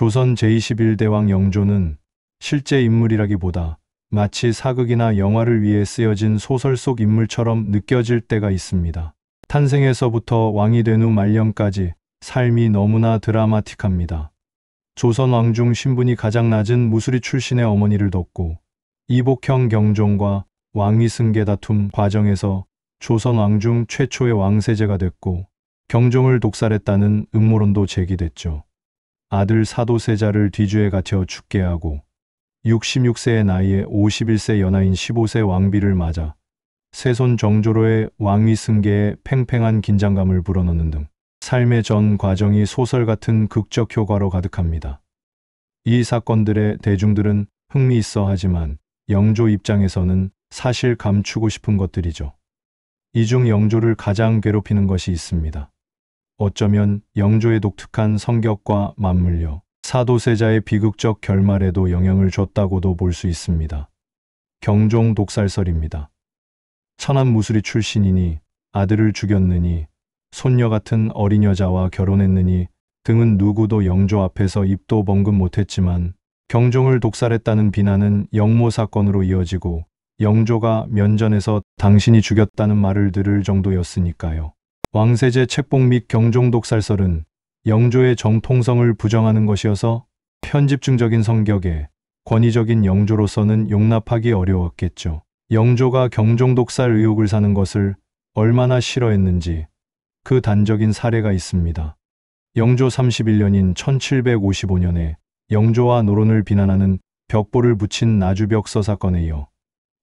조선 제21대왕 영조는 실제 인물이라기보다 마치 사극이나 영화를 위해 쓰여진 소설 속 인물처럼 느껴질 때가 있습니다. 탄생에서부터 왕이 된 후 말년까지 삶이 너무나 드라마틱합니다. 조선 왕중 신분이 가장 낮은 무수리 출신의 어머니를 덮고 이복형 경종과 왕위 승계 다툼 과정에서 조선 왕중 최초의 왕세제가 됐고 경종을 독살했다는 음모론도 제기됐죠. 아들 사도세자를 뒤주에 갇혀 죽게 하고 66세의 나이에 51세 연하인 15세 왕비를 맞아 세손 정조로의 왕위 승계에 팽팽한 긴장감을 불어넣는 등 삶의 전 과정이 소설 같은 극적 효과로 가득합니다. 이 사건들의 대중들은 흥미있어 하지만 영조 입장에서는 사실 감추고 싶은 것들이죠. 이 중 영조를 가장 괴롭히는 것이 있습니다. 어쩌면 영조의 독특한 성격과 맞물려 사도세자의 비극적 결말에도 영향을 줬다고도 볼 수 있습니다. 경종 독살설입니다. 천한 무술이 출신이니 아들을 죽였느니 손녀 같은 어린 여자와 결혼했느니 등은 누구도 영조 앞에서 입도 벙금 못했지만 경종을 독살했다는 비난은 영모 사건으로 이어지고 영조가 면전에서 당신이 죽였다는 말을 들을 정도였으니까요. 왕세제 책봉 및 경종독살설은 영조의 정통성을 부정하는 것이어서 편집증적인 성격에 권위적인 영조로서는 용납하기 어려웠겠죠. 영조가 경종독살 의혹을 사는 것을 얼마나 싫어했는지 그 단적인 사례가 있습니다. 영조 31년인 1755년에 영조와 노론을 비난하는 벽보를 붙인 나주벽서 사건에 이어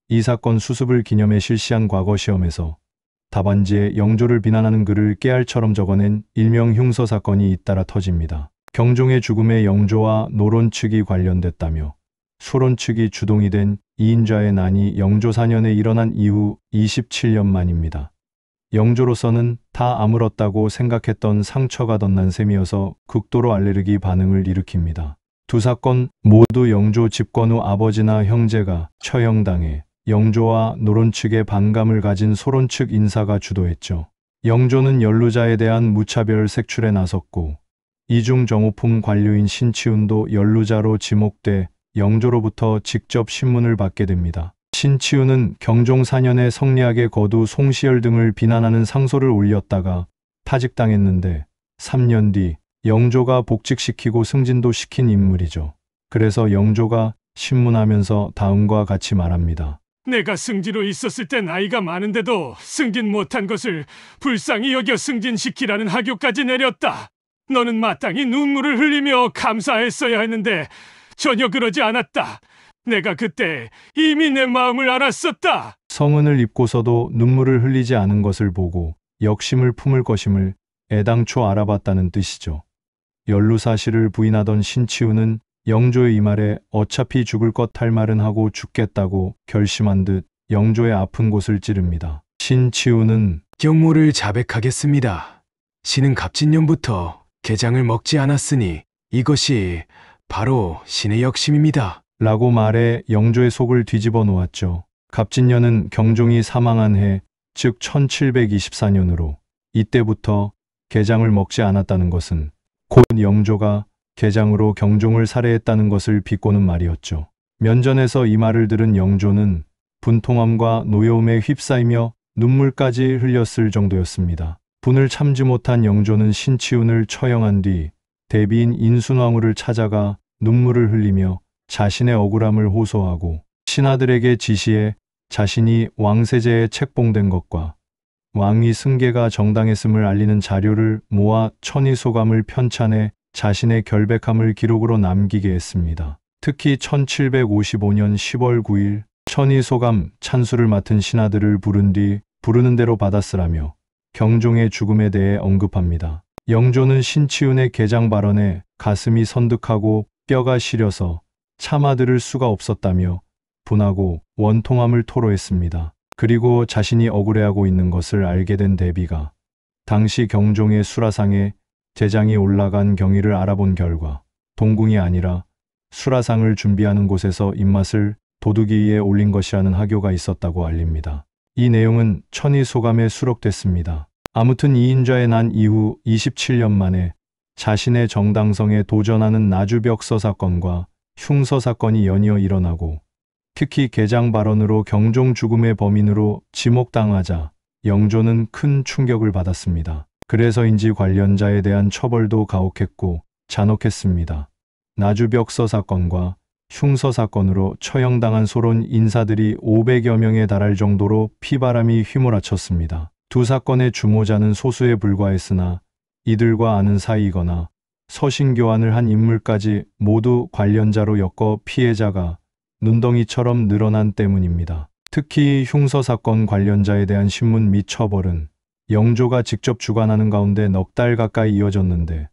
이 사건 수습을 기념해 실시한 과거 시험에서 다반지에 영조를 비난하는 글을 깨알처럼 적어낸 일명 흉서 사건이 잇따라 터집니다. 경종의 죽음에 영조와 노론 측이 관련됐다며 소론 측이 주동이 된 이인자의 난이 영조 4년에 일어난 이후 27년 만입니다. 영조로서는 다 아물었다고 생각했던 상처가 덧난 셈이어서 극도로 알레르기 반응을 일으킵니다. 두 사건 모두 영조 집권 후 아버지나 형제가 처형당해 영조와 노론 측의 반감을 가진 소론 측 인사가 주도했죠. 영조는 연루자에 대한 무차별 색출에 나섰고 이중 정호품 관료인 신치훈도 연루자로 지목돼 영조로부터 직접 신문을 받게 됩니다. 신치훈은 경종 4년에 성리학의 거두 송시열 등을 비난하는 상소를 올렸다가 타직당했는데 3년 뒤 영조가 복직시키고 승진도 시킨 인물이죠. 그래서 영조가 신문하면서 다음과 같이 말합니다. 내가 승지로 있었을 땐아이가 많은데도 승진 못한 것을 불쌍히 여겨 승진시키라는 하교까지 내렸다. 너는 마땅히 눈물을 흘리며 감사했어야 했는데 전혀 그러지 않았다. 내가 그때 이미 내 마음을 알았었다. 성은을 입고서도 눈물을 흘리지 않은 것을 보고 역심을 품을 것임을 애당초 알아봤다는 뜻이죠. 연루사실을 부인하던 신치우는 영조의 이 말에 어차피 죽을 것 할 말은 하고 죽겠다고 결심한 듯 영조의 아픈 곳을 찌릅니다. 신치우는 경모를 자백하겠습니다. 신은 갑진년부터 게장을 먹지 않았으니 이것이 바로 신의 역심입니다. 라고 말해 영조의 속을 뒤집어 놓았죠. 갑진년은 경종이 사망한 해, 즉 1724년으로 이때부터 게장을 먹지 않았다는 것은 곧 영조가 개장으로 경종을 살해했다는 것을 비꼬는 말이었죠. 면전에서 이 말을 들은 영조는 분통함과 노여움에 휩싸이며 눈물까지 흘렸을 정도였습니다. 분을 참지 못한 영조는 신치훈을 처형한 뒤 대비인 인순왕후를 찾아가 눈물을 흘리며 자신의 억울함을 호소하고 신하들에게 지시해 자신이 왕세제에 책봉된 것과 왕위 승계가 정당했음을 알리는 자료를 모아 천의 소감을 편찬해 자신의 결백함을 기록으로 남기게 했습니다. 특히 1755년 10월 9일 천의소감 찬수를 맡은 신하들을 부른 뒤 부르는 대로 받았으라며 경종의 죽음에 대해 언급합니다. 영조는 신치훈의 개장 발언에 가슴이 선득하고 뼈가 시려서 참아 들을 수가 없었다며 분하고 원통함을 토로했습니다. 그리고 자신이 억울해하고 있는 것을 알게 된 대비가 당시 경종의 수라상에 재장이 올라간 경위를 알아본 결과 동궁이 아니라 수라상을 준비하는 곳에서 입맛을 도둑이 위에 올린 것이라는 학교가 있었다고 알립니다. 이 내용은 천의 소감에 수록됐습니다. 아무튼 이인좌의난 이후 27년 만에 자신의 정당성에 도전하는 나주벽서 사건과 흉서 사건이 연이어 일어나고 특히 개장 발언으로 경종 죽음의 범인으로 지목당하자 영조는 큰 충격을 받았습니다. 그래서인지 관련자에 대한 처벌도 가혹했고 잔혹했습니다. 나주벽서 사건과 흉서 사건으로 처형당한 소론 인사들이 500여 명에 달할 정도로 피바람이 휘몰아쳤습니다. 두 사건의 주모자는 소수에 불과했으나 이들과 아는 사이거나 이 서신교환을 한 인물까지 모두 관련자로 엮어 피해자가 눈덩이처럼 늘어난 때문입니다. 특히 흉서 사건 관련자에 대한 신문 및 처벌은 영조가 직접 주관하는 가운데 넉 달 가까이 이어졌는데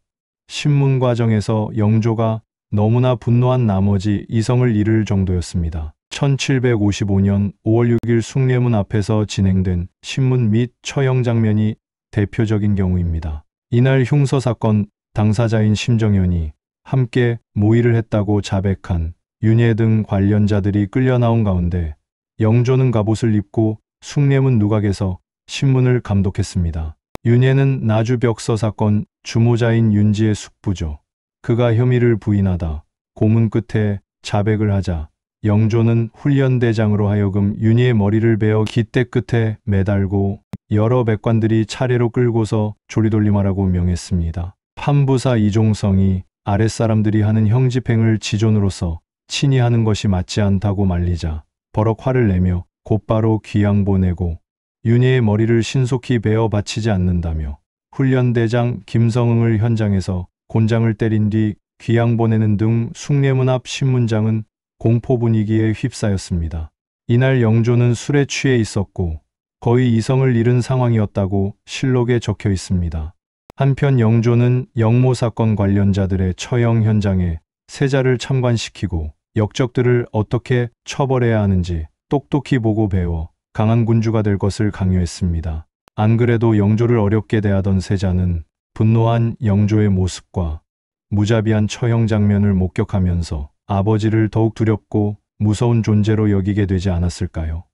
신문 과정에서 영조가 너무나 분노한 나머지 이성을 잃을 정도였습니다. 1755년 5월 6일 숭례문 앞에서 진행된 신문 및 처형 장면이 대표적인 경우입니다. 이날 흉서 사건 당사자인 심정현이 함께 모의를 했다고 자백한 윤예 등 관련자들이 끌려 나온 가운데 영조는 갑옷을 입고 숭례문 누각에서 신문을 감독했습니다. 윤예는 나주벽서 사건 주모자인 윤지의 숙부죠. 그가 혐의를 부인하다 고문 끝에 자백을 하자 영조는 훈련대장으로 하여금 윤희의 머리를 베어 깃대 끝에 매달고 여러 백관들이 차례로 끌고서 조리돌림하라고 명했습니다. 판부사 이종성이 아랫사람들이 하는 형집행을 지존으로서 친히 하는 것이 맞지 않다고 말리자 버럭 화를 내며 곧바로 귀양 보내고 윤희의 머리를 신속히 베어 바치지 않는다며 훈련대장 김성응을 현장에서 곤장을 때린 뒤 귀양 보내는 등 숭례문 앞 신문장은 공포 분위기에 휩싸였습니다. 이날 영조는 술에 취해 있었고 거의 이성을 잃은 상황이었다고 실록에 적혀 있습니다. 한편 영조는 영모 사건 관련자들의 처형 현장에 세자를 참관시키고 역적들을 어떻게 처벌해야 하는지 똑똑히 보고 배워 강한 군주가 될 것을 강요했습니다. 안 그래도 영조를 어렵게 대하던 세자는 분노한 영조의 모습과 무자비한 처형 장면을 목격하면서 아버지를 더욱 두렵고 무서운 존재로 여기게 되지 않았을까요?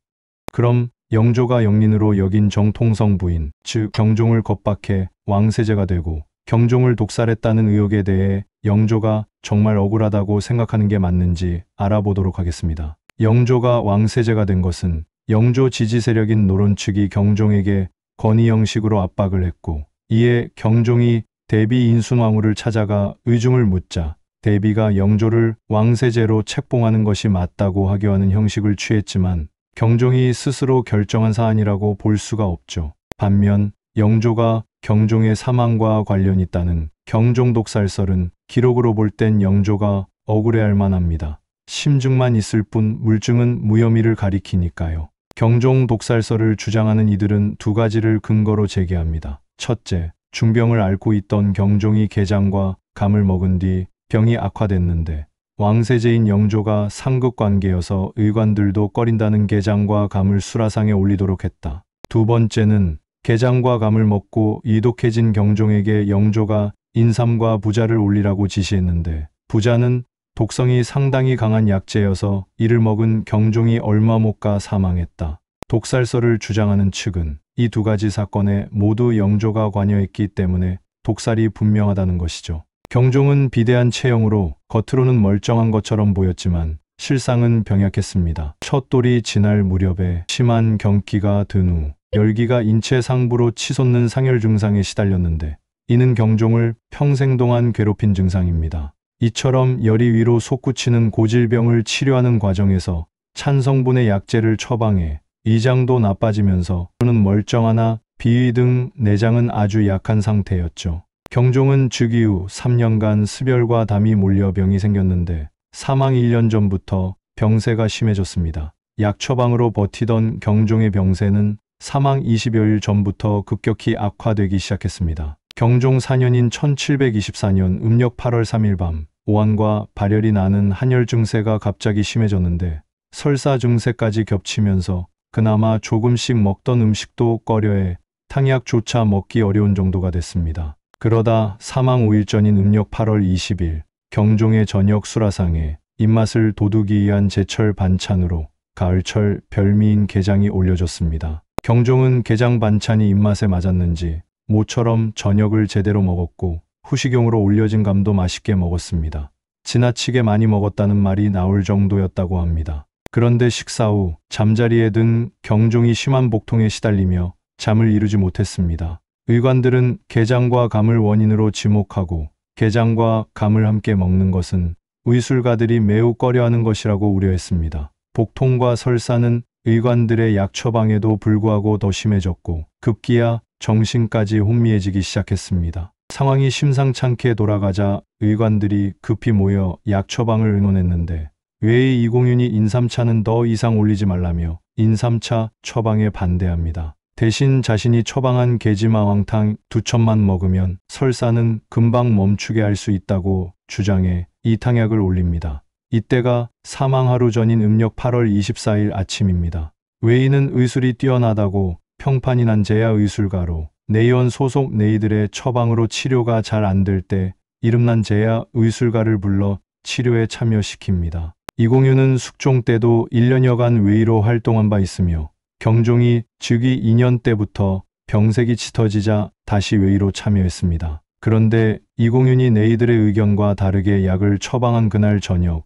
그럼 영조가 영린으로 여긴 정통성 부인, 즉 경종을 겁박해 왕세제가 되고 경종을 독살했다는 의혹에 대해 영조가 정말 억울하다고 생각하는 게 맞는지 알아보도록 하겠습니다. 영조가 왕세제가 된 것은 영조 지지 세력인 노론 측이 경종에게 건의 형식으로 압박을 했고 이에 경종이 대비 인순왕후를 찾아가 의중을 묻자 대비가 영조를 왕세제로 책봉하는 것이 맞다고 하기하는 형식을 취했지만 경종이 스스로 결정한 사안이라고 볼 수가 없죠. 반면 영조가 경종의 사망과 관련 있다는 경종 독살설은 기록으로 볼 땐 영조가 억울해할 만합니다. 심증만 있을 뿐 물증은 무혐의를 가리키니까요. 경종 독살설을 주장하는 이들은 두 가지를 근거로 제기합니다. 첫째, 중병을 앓고 있던 경종이 게장과 감을 먹은 뒤 병이 악화됐는데 왕세제인 영조가 상극 관계여서 의관들도 꺼린다는 게장과 감을 수라상에 올리도록 했다. 두 번째는 개장과 감을 먹고 이독해진 경종에게 영조가 인삼과 부자를 올리라고 지시했는데 부자는 독성이 상당히 강한 약재여서 이를 먹은 경종이 얼마 못 가 사망했다. 독살설을 주장하는 측은 이 두 가지 사건에 모두 영조가 관여했기 때문에 독살이 분명하다는 것이죠. 경종은 비대한 체형으로 겉으로는 멀쩡한 것처럼 보였지만 실상은 병약했습니다. 첫 돌이 지날 무렵에 심한 경기가 든후 열기가 인체 상부로 치솟는 상열 증상에 시달렸는데 이는 경종을 평생 동안 괴롭힌 증상입니다. 이처럼 열이 위로 솟구치는 고질병을 치료하는 과정에서 찬성분의 약제를 처방해 이장도 나빠지면서 또는 멀쩡하나 비위 등 내장은 아주 약한 상태였죠. 경종은 즉위 후 3년간 수별과 담이 몰려 병이 생겼는데 사망 1년 전부터 병세가 심해졌습니다. 약 처방으로 버티던 경종의 병세는 사망 20여일 전부터 급격히 악화되기 시작했습니다. 경종 4년인 1724년 음력 8월 3일 밤 오한과 발열이 나는 한열 증세가 갑자기 심해졌는데 설사 증세까지 겹치면서 그나마 조금씩 먹던 음식도 꺼려해 탕약조차 먹기 어려운 정도가 됐습니다. 그러다 사망 5일 전인 음력 8월 20일 경종의 저녁 수라상에 입맛을 도둑이 위한 제철 반찬으로 가을철 별미인 게장이 올려졌습니다. 경종은 게장 반찬이 입맛에 맞았는지 모처럼 저녁을 제대로 먹었고 후식용으로 올려진 감도 맛있게 먹었습니다. 지나치게 많이 먹었다는 말이 나올 정도였다고 합니다. 그런데 식사 후 잠자리에 든 경종이 심한 복통에 시달리며 잠을 이루지 못했습니다. 의관들은 게장과 감을 원인으로 지목하고 게장과 감을 함께 먹는 것은 의술가들이 매우 꺼려하는 것이라고 우려했습니다. 복통과 설사는 의관들의 약 처방에도 불구하고 더 심해졌고 급기야 정신까지 혼미해지기 시작했습니다. 상황이 심상찮게 돌아가자 의관들이 급히 모여 약 처방을 의논했는데 왜 이공윤이 인삼차는 더 이상 올리지 말라며 인삼차 처방에 반대합니다. 대신 자신이 처방한 게지마왕탕 두첩만 먹으면 설사는 금방 멈추게 할 수 있다고 주장해 이 탕약을 올립니다. 이때가 사망 하루 전인 음력 8월 24일 아침입니다. 외인은 의술이 뛰어나다고 평판이 난 제야 의술가로 내연 소속 내이들의 처방으로 치료가 잘 안 될 때 이름난 제야 의술가를 불러 치료에 참여시킵니다. 이공유는 숙종 때도 1년여간 외의로 활동한 바 있으며 경종이 즉위 2년 때부터 병색이 짙어지자 다시 외의로 참여했습니다. 그런데 이공윤이 내이들의 의견과 다르게 약을 처방한 그날 저녁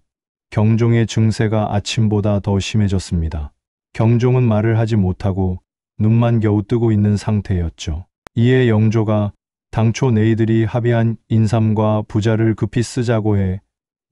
경종의 증세가 아침보다 더 심해졌습니다. 경종은 말을 하지 못하고 눈만 겨우 뜨고 있는 상태였죠. 이에 영조가 당초 네이들이 합의한 인삼과 부자를 급히 쓰자고 해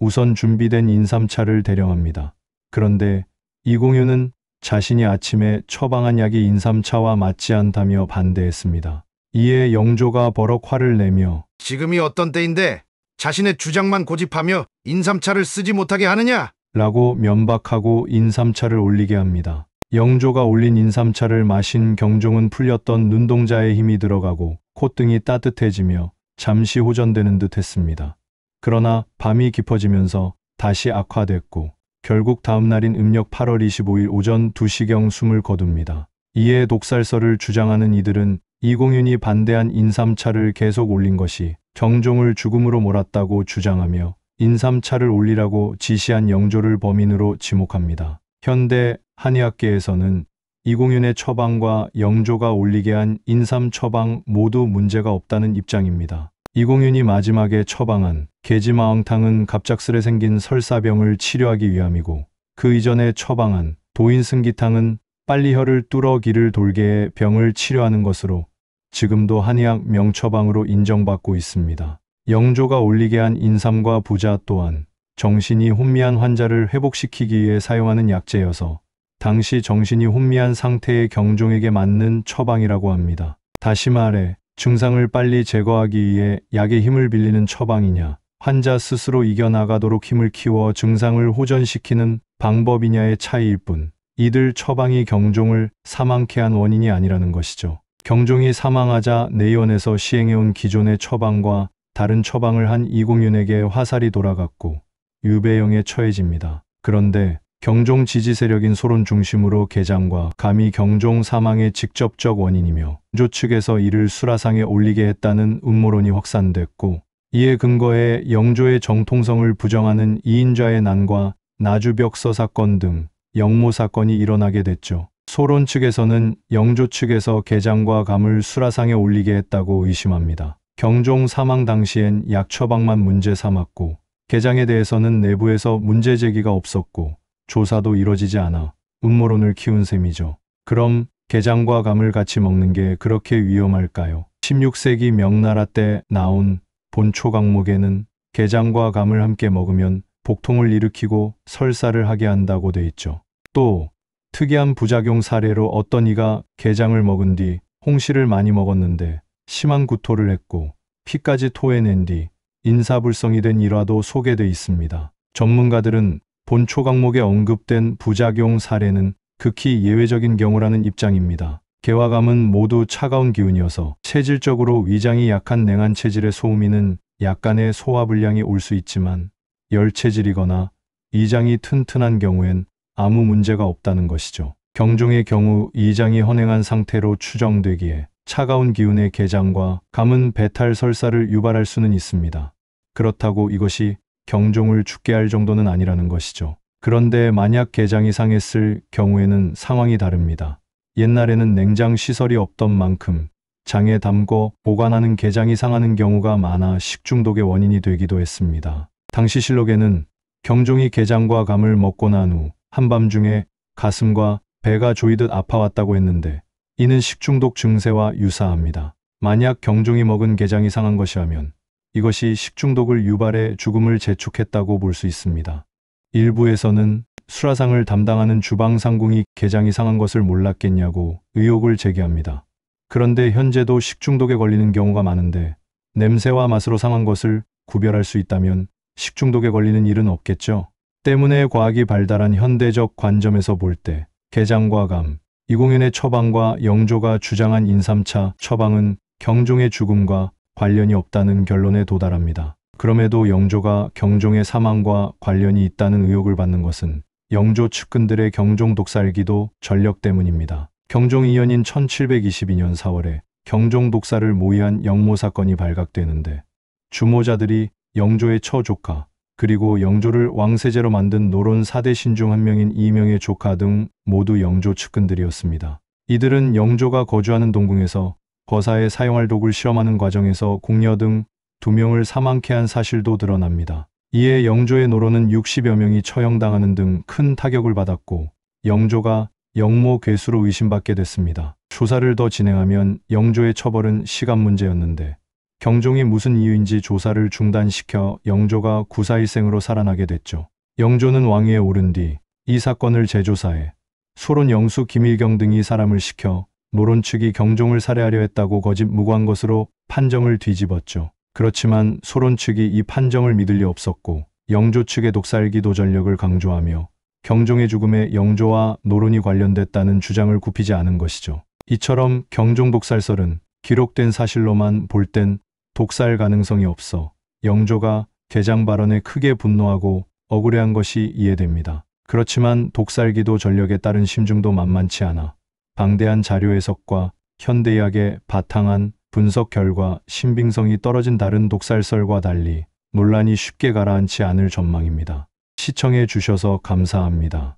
우선 준비된 인삼차를 대령합니다. 그런데 이공유는 자신이 아침에 처방한 약이 인삼차와 맞지 않다며 반대했습니다. 이에 영조가 버럭 화를 내며 지금이 어떤 때인데 자신의 주장만 고집하며 인삼차를 쓰지 못하게 하느냐? 라고 면박하고 인삼차를 올리게 합니다. 영조가 올린 인삼차를 마신 경종은 풀렸던 눈동자의 힘이 들어가고 콧등이 따뜻해지며 잠시 호전되는 듯 했습니다. 그러나 밤이 깊어지면서 다시 악화됐고 결국 다음날인 음력 8월 25일 오전 2시경 숨을 거둡니다. 이에 독살설을 주장하는 이들은 이공윤이 반대한 인삼차를 계속 올린 것이 정종을 죽음으로 몰았다고 주장하며 인삼차를 올리라고 지시한 영조를 범인으로 지목합니다. 현대 한의학계에서는 이공윤의 처방과 영조가 올리게 한 인삼 처방 모두 문제가 없다는 입장입니다. 이공윤이 마지막에 처방한 계지마왕탕은 갑작스레 생긴 설사병을 치료하기 위함이고 그 이전에 처방한 도인승기탕은 빨리 혀를 뚫어 길을 돌게 해 병을 치료하는 것으로 지금도 한의학 명처방으로 인정받고 있습니다. 영조가 올리게 한 인삼과 부자 또한 정신이 혼미한 환자를 회복시키기 위해 사용하는 약재여서 당시 정신이 혼미한 상태의 경종에게 맞는 처방이라고 합니다. 다시 말해 증상을 빨리 제거하기 위해 약의 힘을 빌리는 처방이냐 환자 스스로 이겨나가도록 힘을 키워 증상을 호전시키는 방법이냐의 차이일 뿐 이들 처방이 경종을 사망케 한 원인이 아니라는 것이죠. 경종이 사망하자 내연에서 시행해온 기존의 처방과 다른 처방을 한 이공윤에게 화살이 돌아갔고 유배형에 처해집니다. 그런데 경종 지지 세력인 소론 중심으로 개장과 감히 경종 사망의 직접적 원인이며 조 측에서 이를 수라상에 올리게 했다는 음모론이 확산됐고 이에 근거해 영조의 정통성을 부정하는 이인자의 난과 나주벽서 사건 등 영모 사건이 일어나게 됐죠. 소론 측에서는 영조 측에서 개장과 감을 수라상에 올리게 했다고 의심합니다. 경종 사망 당시엔 약 처방만 문제 삼았고 개장에 대해서는 내부에서 문제 제기가 없었고 조사도 이뤄지지 않아 음모론을 키운 셈이죠. 그럼 게장과 감을 같이 먹는 게 그렇게 위험할까요? 16세기 명나라 때 나온 본초 강목에는 게장과 감을 함께 먹으면 복통을 일으키고 설사를 하게 한다고 돼 있죠. 또 특이한 부작용 사례로 어떤 이가 게장을 먹은 뒤 홍시를 많이 먹었는데 심한 구토를 했고 피까지 토해낸 뒤 인사불성이 된 일화도 소개돼 있습니다. 전문가들은 본초 강목에 언급된 부작용 사례는 극히 예외적인 경우라는 입장입니다. 개화감은 모두 차가운 기운이어서 체질적으로 위장이 약한 냉한 체질의 소음이는 약간의 소화불량이 올 수 있지만 열체질이거나 위장이 튼튼한 경우엔 아무 문제가 없다는 것이죠. 경종의 경우 이장이 헌행한 상태로 추정되기에 차가운 기운의 개장과 감은 배탈 설사를 유발할 수는 있습니다. 그렇다고 이것이 경종을 죽게 할 정도는 아니라는 것이죠. 그런데 만약 개장이 상했을 경우에는 상황이 다릅니다. 옛날에는 냉장 시설이 없던 만큼 장에 담고 보관하는 개장이 상하는 경우가 많아 식중독의 원인이 되기도 했습니다. 당시 실록에는 경종이 개장과 감을 먹고 난후 한밤중에 가슴과 배가 조이듯 아파왔다고 했는데 이는 식중독 증세와 유사합니다. 만약 경종이 먹은 게장이 상한 것이라면 이것이 식중독을 유발해 죽음을 재촉했다고 볼 수 있습니다. 일부에서는 수라상을 담당하는 주방상궁이 게장이 상한 것을 몰랐겠냐고 의혹을 제기합니다. 그런데 현재도 식중독에 걸리는 경우가 많은데 냄새와 맛으로 상한 것을 구별할 수 있다면 식중독에 걸리는 일은 없겠죠. 때문에 과학이 발달한 현대적 관점에서 볼 때 개장과 감, 이공연의 처방과 영조가 주장한 인삼차 처방은 경종의 죽음과 관련이 없다는 결론에 도달합니다. 그럼에도 영조가 경종의 사망과 관련이 있다는 의혹을 받는 것은 영조 측근들의 경종 독살기도 전력 때문입니다. 경종 2년인 1722년 4월에 경종 독사를 모의한 영모 사건이 발각되는데 주모자들이 영조의 처조카 그리고 영조를 왕세제로 만든 노론 4대 신중 한 명인 이명의 조카 등 모두 영조 측근들이었습니다. 이들은 영조가 거주하는 동궁에서 거사의 사용할 독을 실험하는 과정에서 공녀 등 두 명을 사망케 한 사실도 드러납니다. 이에 영조의 노론은 60여 명이 처형당하는 등 큰 타격을 받았고 영조가 영모 괴수로 의심받게 됐습니다. 조사를 더 진행하면 영조의 처벌은 시간 문제였는데 경종이 무슨 이유인지 조사를 중단시켜 영조가 구사일생으로 살아나게 됐죠. 영조는 왕위에 오른 뒤 이 사건을 재조사해 소론 영수 김일경 등이 사람을 시켜 노론 측이 경종을 살해하려 했다고 거짓 무고한 것으로 판정을 뒤집었죠. 그렇지만 소론 측이 이 판정을 믿을 리 없었고 영조 측의 독살기도 전력을 강조하며 경종의 죽음에 영조와 노론이 관련됐다는 주장을 굽히지 않은 것이죠. 이처럼 경종 독살설은 기록된 사실로만 볼땐 독살 가능성이 없어 영조가 개장 발언에 크게 분노하고 억울해한 것이 이해됩니다. 그렇지만 독살기도 전력에 따른 심증도 만만치 않아 방대한 자료 해석과 현대의학에 바탕한 분석 결과 신빙성이 떨어진 다른 독살설과 달리 논란이 쉽게 가라앉지 않을 전망입니다. 시청해 주셔서 감사합니다.